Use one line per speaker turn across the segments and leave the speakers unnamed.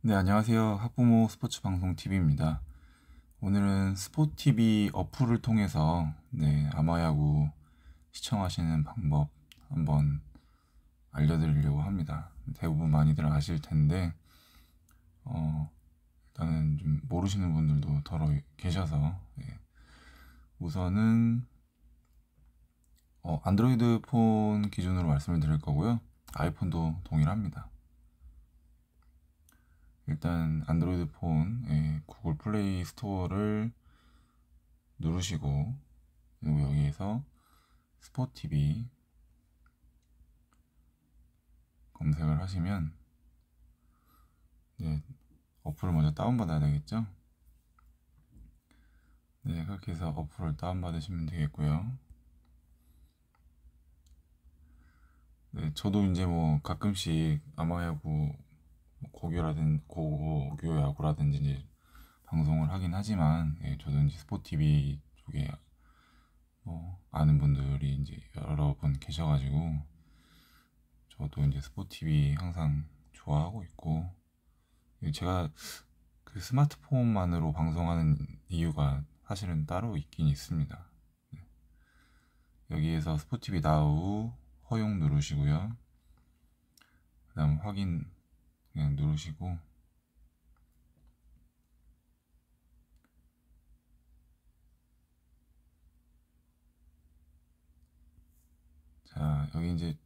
네, 안녕하세요. 학부모 스포츠 방송 TV입니다. 오늘은 스포티비 어플을 통해서 네, 아마야구 시청하시는 방법 한번 알려드리려고 합니다. 대부분 많이들 아실 텐데 어, 일단은 좀 모르시는 분들도 더러 계셔서 예. 우선은 어, 안드로이드 폰 기준으로 말씀을 드릴 거고요. 아이폰도 동일합니다. 일단 안드로이드 폰 예, 구글 플레이 스토어를 누르시고 그리고 여기에서 스포티비 검색을 하시면 네, 어플을 먼저 다운받아야 되겠죠? 네, 그렇게 해서 어플을 다운받으시면 되겠고요. 네, 저도 이제 뭐 가끔씩 아마야구 뭐 고교라든 지고교 야구라든지 이제 방송을 하긴 하지만 예, 저도 이제 스포티비 쪽에 뭐 아는 분들이 이제 여러 분 계셔가지고 저도 이제 스포티비 항상 좋아하고 있고 예, 제가 그 스마트폰만으로 방송하는 이유가 사실은 따로 있긴 있습니다. 예. 여기에서 스포티비 나우 허용 누르시고요. 그 다음 확인 그냥 네, 누르시고 자 여기 이제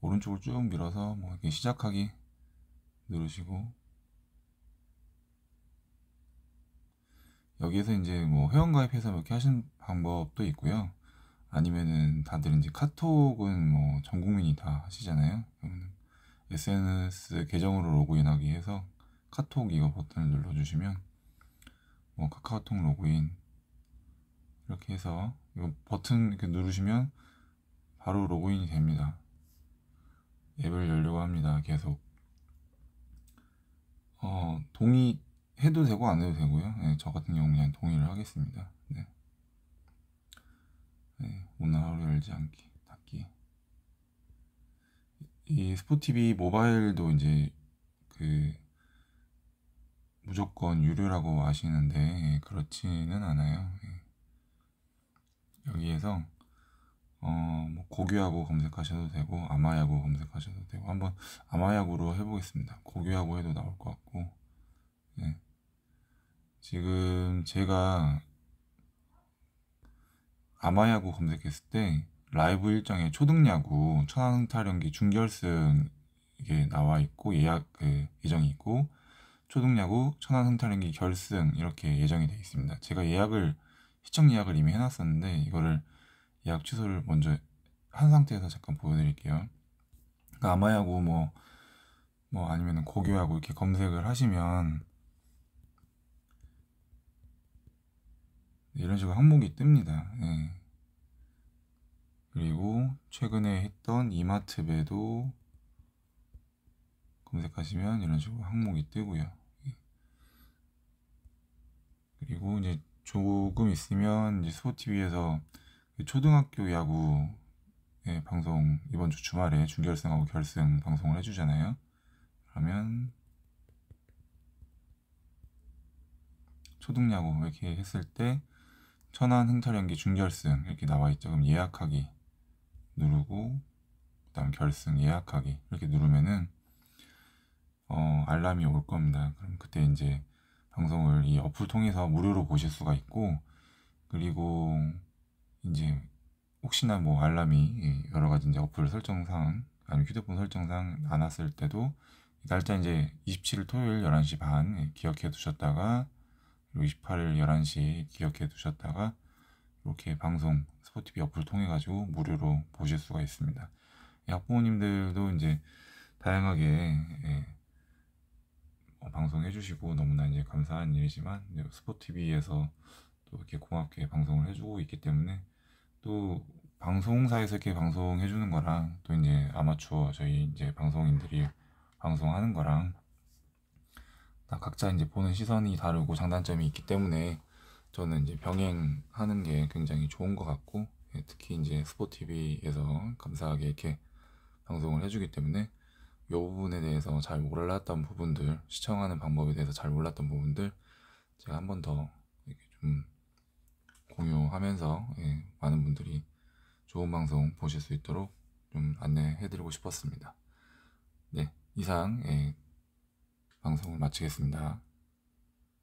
오른쪽을 쭉 밀어서 뭐 이렇게 시작하기 누르시고 여기에서 이제 뭐 회원가입해서 뭐 이렇게 하신 방법도 있고요 아니면은 다들 이제 카톡은 뭐전 국민이 다 하시잖아요 SNS 계정으로 로그인하기 해서 카톡 이거 버튼을 눌러주시면 뭐 카카오톡 로그인 이렇게 해서 이거 버튼 이렇게 누르시면 바로 로그인이 됩니다. 앱을 열려고 합니다. 계속 어, 동의해도 되고 안 해도 되고요. 네, 저 같은 경우는 그냥 동의를 하겠습니다. 네. 네, 오늘 하루 열지 않기. 이 스포티비 모바일도 이제 그 무조건 유료라고 아시는데 그렇지는 않아요. 예. 여기에서 어, 뭐고교하고 검색하셔도 되고 아마야고 검색하셔도 되고 한번 아마야고로 해보겠습니다. 고교하고 해도 나올 것 같고 네. 지금 제가 아마야고 검색했을 때 라이브 일정에 초등야구 천안타령기 준결승 이게 나와 있고 예약 그 예정이 있고 초등야구 천안 흥타령기 결승 이렇게 예정이 되어 있습니다. 제가 예약을 시청 예약을 이미 해놨었는데 이거를 예약 취소를 먼저 한 상태에서 잠깐 보여드릴게요. 그러니까 아마야구 뭐, 뭐 아니면 고교야구 이렇게 검색을 하시면 이런 식으로 항목이 뜹니다. 예. 그리고 최근에 했던 이마트 배도 검색하시면 이런 식으로 항목이 뜨고요. 그리고 이제 조금 있으면 이제 수 t v 에서 그 초등학교 야구 방송 이번 주 주말에 준결승하고 결승 방송을 해주잖아요. 그러면 초등야구 이렇게 했을 때 천안 흥철연기 준결승 이렇게 나와 있죠. 그럼 예약하기 누르고 그다음 결승 예약하기 이렇게 누르면은 어, 알람이 올 겁니다. 그럼 그때 이제 방송을 이 어플 통해서 무료로 보실 수가 있고 그리고 이제 혹시나 뭐 알람이 예, 여러 가지 이제 어플 설정상 아니면 휴대폰 설정상 안 왔을 때도 날짜 이제 27일 토요일 11시 반 예, 기억해 두셨다가 그리고 28일 11시 기억해 두셨다가 이렇게 방송 스포티비 어플 통해 가지고 무료로 보실 수가 있습니다. 학부모님들도 이제 다양하게 예, 어, 방송해 주시고 너무나 이제 감사한 일이지만 스포티비에서 또 이렇게 고맙게 방송을 해주고 있기 때문에 또 방송사에서 이렇게 방송해 주는 거랑 또 이제 아마추어 저희 이제 방송인들이 방송하는 거랑 각자 이제 보는 시선이 다르고 장단점이 있기 때문에 저는 이제 병행하는 게 굉장히 좋은 것 같고 예, 특히 이제 스포티비에서 감사하게 이렇게 방송을 해주기 때문에 이 부분에 대해서 잘 몰랐던 부분들 시청하는 방법에 대해서 잘 몰랐던 부분들 제가 한 번더 이렇게 좀 공유하면서 예, 많은 분들이 좋은 방송 보실 수 있도록 좀 안내해드리고 싶었습니다. 네, 이상 예, 방송을 마치겠습니다.